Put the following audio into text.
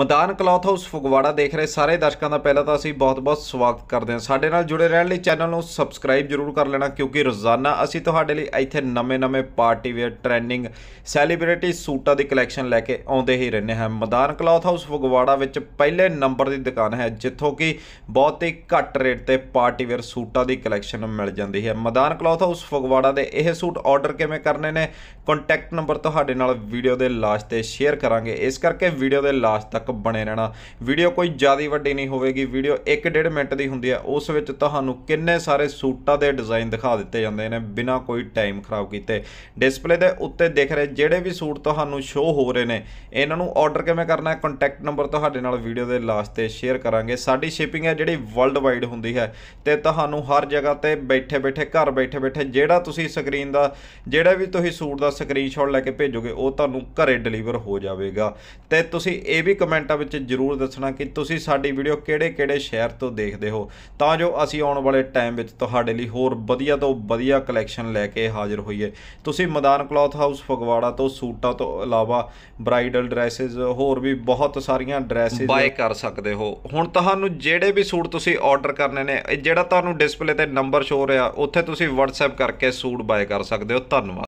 Madan cloth house Phagwara ਦੇਖ ਰਹੇ ਸਾਰੇ ਦਰਸ਼ਕਾਂ ਦਾ ਪਹਿਲਾਂ ਤਾਂ ਅਸੀਂ ਬਹੁਤ-ਬਹੁਤ ਸਵਾਗਤ ਕਰਦੇ ਹਾਂ ਸਾਡੇ ਨਾਲ ਜੁੜੇ ਰਹਿਣ ਲਈ ਚੈਨਲ ਨੂੰ ਸਬਸਕ੍ਰਾਈਬ ਜਰੂਰ ਕਰ ਲੈਣਾ ਕਿਉਂਕਿ ਰੋਜ਼ਾਨਾ ਅਸੀਂ ਤੁਹਾਡੇ ਲਈ ਇੱਥੇ ਨਵੇਂ-ਨਵੇਂ ਪਾਰਟੀ ਵੇਅਰ ਟ੍ਰੈਂਡਿੰਗ ਸੈਲੀਬ੍ਰਿਟੀ ਸੂਟਾਂ ਦੀ ਕਲੈਕਸ਼ਨ ਲੈ ਕੇ ਆਉਂਦੇ ਹੀ ਰਹਿੰਦੇ ਹਾਂ ਮਦਾਨ ਕਲੌਥ ਹਾਊਸ ਫਗਵਾੜਾ ਵਿੱਚ ਪਹਿਲੇ ਨੰਬਰ ਦੀ ਦੁਕਾਨ ਹੈ ਜਿੱਥੋਂ ਕਿ ਬਹੁਤ ਹੀ ਘੱਟ ਰੇਟ ਤੇ ਪਾਰਟੀ ਵੇਅਰ ਸੂਟਾਂ ਦੀ ਕਲੈਕਸ਼ਨ ਮਿਲ ਜਾਂਦੀ ਹੈ ਮਦਾਨ ਕਲੌਥ ਹਾਊਸ ਫਗਵਾੜਾ ਦੇ ਇਹ ਸੂਟ ਆਰਡਰ ਕਿਵੇਂ ਕਰਨੇ ਨੇ ਕੰਟੈਕਟ ਨੰਬਰ ਤੁਹਾਡੇ ਨਾਲ ਵੀਡੀਓ ਦੇ ਲਾਸਟ ਤੇ ਸ਼ੇਅਰ ਕਰਾਂਗੇ ਇਸ ਕਰਕੇ ਵੀਡੀਓ ਦੇ ਲਾਸਟ ਤੱਕ ਤੱਕ ਬਣੇ ਰਹਿਣਾ ਵੀਡੀਓ ਕੋਈ ਜ਼ਿਆਦਾ ਵੱਡੀ ਨਹੀਂ ਹੋਵੇਗੀ ਵੀਡੀਓ 1.5 ਮਿੰਟ ਦੀ ਹੁੰਦੀ ਹੈ ਉਸ ਵਿੱਚ ਤੁਹਾਨੂੰ ਕਿੰਨੇ ਸਾਰੇ ਸੂਟਾਂ ਦੇ ਡਿਜ਼ਾਈਨ ਦਿਖਾ ਦਿੱਤੇ ਜਾਂਦੇ ਨੇ ਬਿਨਾਂ ਕੋਈ ਟਾਈਮ ਖਰਾਬ ਕੀਤੇ ਡਿਸਪਲੇ ਦੇ ਉੱਤੇ ਦਿਖ ਰਹੇ ਜਿਹੜੇ ਵੀ ਸੂਟ ਤੁਹਾਨੂੰ ਸ਼ੋ ਹੋ ਰਹੇ ਨੇ ਇਹਨਾਂ ਨੂੰ ਆਰਡਰ ਕਿਵੇਂ ਕਰਨਾ ਹੈ ਕੰਟੈਕਟ ਨੰਬਰ ਤੁਹਾਡੇ ਨਾਲ ਵੀਡੀਓ ਦੇ ਲਾਸਟ ਤੇ ਸ਼ੇਅਰ ਕਰਾਂਗੇ ਸਾਡੀ ਸ਼ਿਪਿੰਗ ਹੈ ਜਿਹੜੀ ਵਰਲਡ ਵਾਈਡ ਹੁੰਦੀ ਹੈ ਤੇ ਤੁਹਾਨੂੰ ਹਰ ਜਗ੍ਹਾ ਤੇ ਬੈਠੇ ਬੈਠੇ ਘਰ ਬੈਠੇ ਬੈਠੇ ਜਿਹੜਾ ਤੁਸੀਂ ਸਕਰੀਨ ਦਾ ਜਿਹੜਾ ਵੀ ਤੁਸੀਂ ਸੂਟ ਦਾ ਸਕਰੀਨਸ਼ਾਟ ਲੈ ਕੇ ਭੇਜੋਗੇ ਉਹ ਤੁਹਾਨੂੰ ਘਰੇ ਡਿਲੀਵਰ ਹੋ ਜਾਵੇਗਾ ਤੇ ਤੁਸੀਂ ਇਹ ਵੀ ਕਮੈਂਟ ਕਮੈਂਟਾਂ ਵਿੱਚ ਜਰੂਰ ਦੱਸਣਾ ਕਿ ਤੁਸੀਂ ਸਾਡੀ ਵੀਡੀਓ ਕਿਹੜੇ-ਕਿਹੜੇ ਸ਼ਹਿਰ ਤੋਂ ਦੇਖਦੇ ਹੋ ਤਾਂ ਜੋ ਅਸੀਂ ਆਉਣ ਵਾਲੇ ਟਾਈਮ ਵਿੱਚ ਤੁਹਾਡੇ ਲਈ ਹੋਰ ਵਧੀਆ ਤੋਂ ਵਧੀਆ ਕਲੈਕਸ਼ਨ ਲੈ ਕੇ ਹਾਜ਼ਰ ਹੋਈਏ ਤੁਸੀਂ ਮਦਾਨ ਕਲੌਥ ਹਾਊਸ ਫਗਵਾੜਾ ਤੋਂ ਸੂਟਾਂ ਤੋਂ ਇਲਾਵਾ ਬ੍ਰਾਈਡਲ ਡਰੈਸਸ ਹੋਰ ਵੀ ਬਹੁਤ ਸਾਰੀਆਂ ਡਰੈਸਸ ਬਾਏ ਕਰ ਸਕਦੇ ਹੋ ਹੁਣ ਤੁਹਾਨੂੰ ਜਿਹੜੇ ਵੀ ਸੂਟ ਤੁਸੀਂ ਆਰਡਰ ਕਰਨੇ ਨੇ ਜਿਹੜਾ ਤੁਹਾਨੂੰ ਡਿਸਪਲੇ ਤੇ ਨੰਬਰ ਸ਼ੋ ਰਿਹਾ ਉੱਥੇ ਤੁਸੀਂ WhatsApp ਕਰਕੇ ਸੂਟ ਬਾਏ ਕਰ ਸਕਦੇ ਹੋ ਧੰਨਵਾਦ